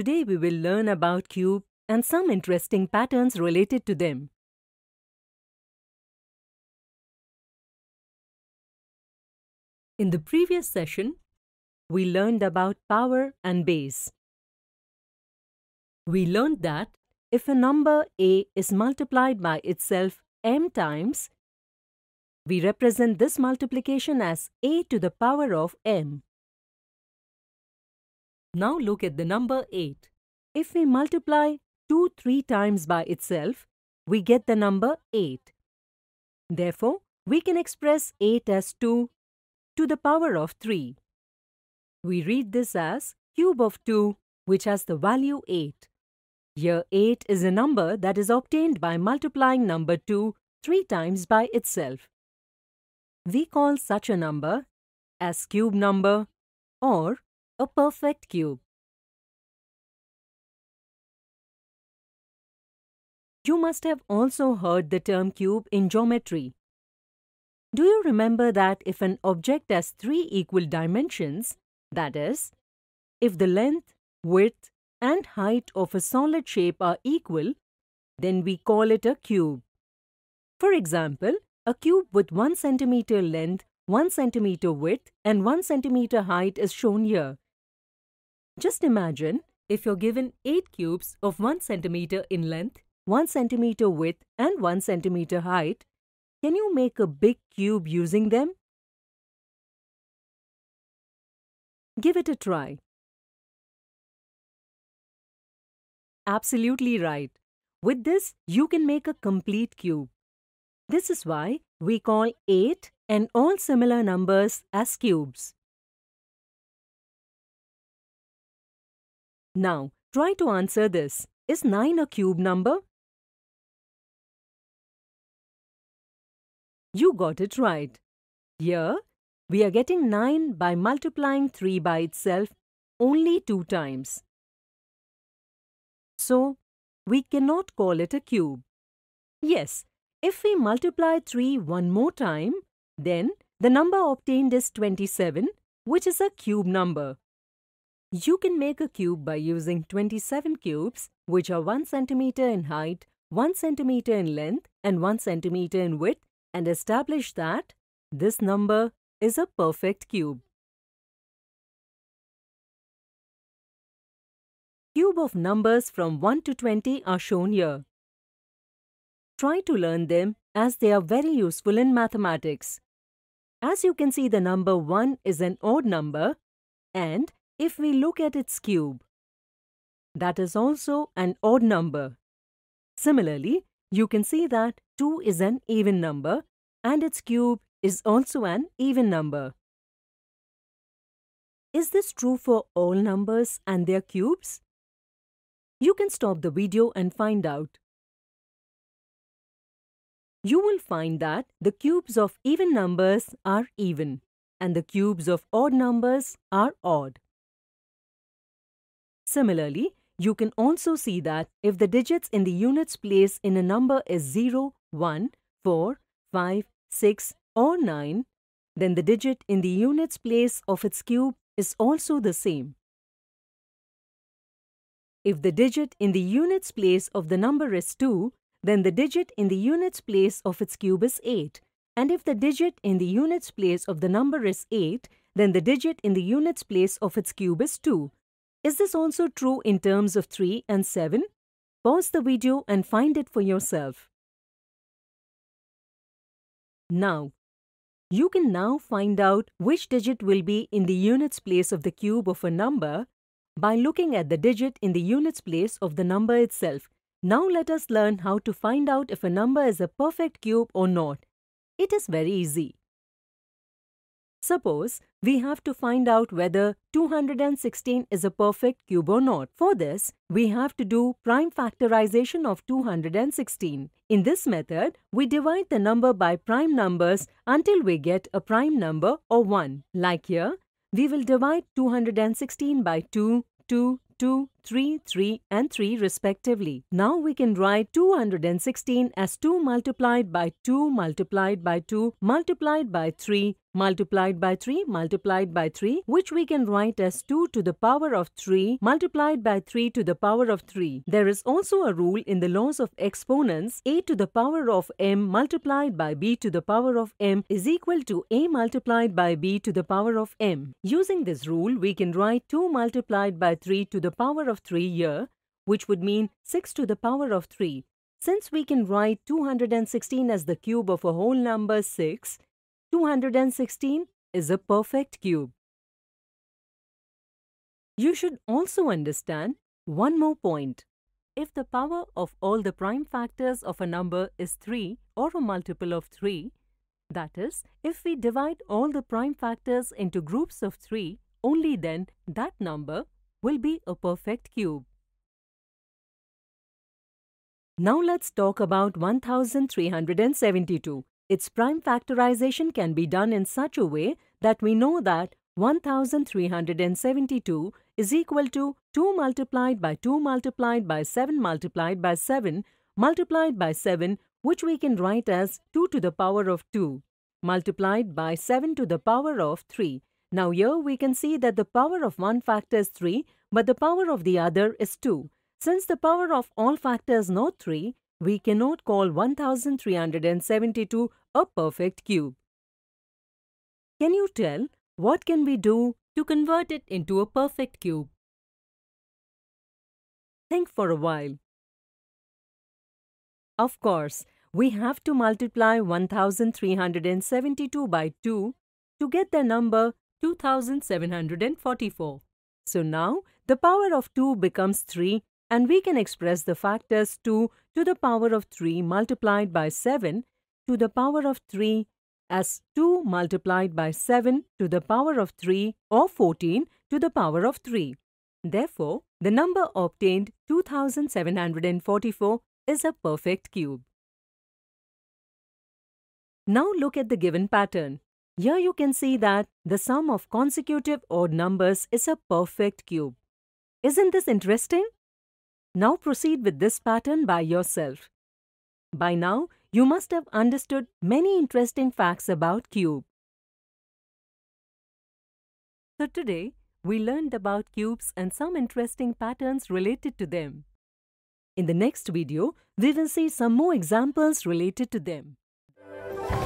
Today we will learn about cube and some interesting patterns related to them. In the previous session, we learned about power and base. We learned that if a number A is multiplied by itself m times, we represent this multiplication as a to the power of m. Now look at the number 8. If we multiply 2 3 times by itself, we get the number 8. Therefore, we can express 8 as 2 to the power of 3. We read this as cube of 2 which has the value 8. Here 8 is a number that is obtained by multiplying number 2 3 times by itself. We call such a number as cube number or a perfect cube. You must have also heard the term cube in geometry. Do you remember that if an object has three equal dimensions, that is, if the length, width and height of a solid shape are equal, then we call it a cube. For example, a cube with 1 centimeter length, 1 centimeter width and 1 centimeter height is shown here just imagine if you're given 8 cubes of 1 centimeter in length, 1 centimeter width and 1 centimeter height, can you make a big cube using them? Give it a try. Absolutely right. With this, you can make a complete cube. This is why we call 8 and all similar numbers as cubes. Now, try to answer this. Is 9 a cube number? You got it right. Here, we are getting 9 by multiplying 3 by itself only 2 times. So, we cannot call it a cube. Yes, if we multiply 3 one more time, then the number obtained is 27, which is a cube number. You can make a cube by using 27 cubes, which are 1 cm in height, 1 cm in length, and 1 cm in width, and establish that this number is a perfect cube. Cube of numbers from 1 to 20 are shown here. Try to learn them as they are very useful in mathematics. As you can see, the number 1 is an odd number and if we look at its cube. That is also an odd number. Similarly, you can see that 2 is an even number and its cube is also an even number. Is this true for all numbers and their cubes? You can stop the video and find out. You will find that the cubes of even numbers are even and the cubes of odd numbers are odd. Similarly, you can also see that if the digits in the units place in a number is 0, 1, 4, 5, 6 or 9, then the digit in the units place of its cube is also the same. If the digit in the units place of the number is 2, then the digit in the units place of its cube is 8. And if the digit in the units place of the number is 8, then the digit in the units place of its cube is 2. Is this also true in terms of 3 and 7? Pause the video and find it for yourself. Now, you can now find out which digit will be in the units place of the cube of a number by looking at the digit in the units place of the number itself. Now let us learn how to find out if a number is a perfect cube or not. It is very easy. Suppose we have to find out whether 216 is a perfect cube or not. For this, we have to do prime factorization of 216. In this method, we divide the number by prime numbers until we get a prime number or 1. Like here, we will divide 216 by 2, 2, 2, 3, 3 and 3 respectively. Now we can write 216 as 2 multiplied by 2 multiplied by 2 multiplied by 3 multiplied by 3 multiplied by 3 which we can write as 2 to the power of 3 multiplied by 3 to the power of 3. There is also a rule in the laws of exponents a to the power of m multiplied by b to the power of m is equal to a multiplied by b to the power of m. Using this rule we can write 2 multiplied by 3 to the power of 3 here, which would mean 6 to the power of 3. Since we can write 216 as the cube of a whole number 6, 216 is a perfect cube. You should also understand one more point. If the power of all the prime factors of a number is 3 or a multiple of 3, that is, if we divide all the prime factors into groups of 3, only then that number will be a perfect cube. Now let's talk about 1372. Its prime factorization can be done in such a way that we know that 1372 is equal to 2 multiplied by 2 multiplied by 7 multiplied by 7 multiplied by 7 which we can write as 2 to the power of 2 multiplied by 7 to the power of 3 now here we can see that the power of one factor is 3, but the power of the other is 2. Since the power of all factors not 3, we cannot call 1372 a perfect cube. Can you tell what can we do to convert it into a perfect cube? Think for a while. Of course, we have to multiply 1372 by 2 to get the number 2744. So now the power of 2 becomes 3 and we can express the factors 2 to the power of 3 multiplied by 7 to the power of 3 as 2 multiplied by 7 to the power of 3 or 14 to the power of 3. Therefore, the number obtained 2744 is a perfect cube. Now look at the given pattern. Here you can see that the sum of consecutive odd numbers is a perfect cube. Isn't this interesting? Now proceed with this pattern by yourself. By now, you must have understood many interesting facts about cube. So today, we learned about cubes and some interesting patterns related to them. In the next video, we will see some more examples related to them.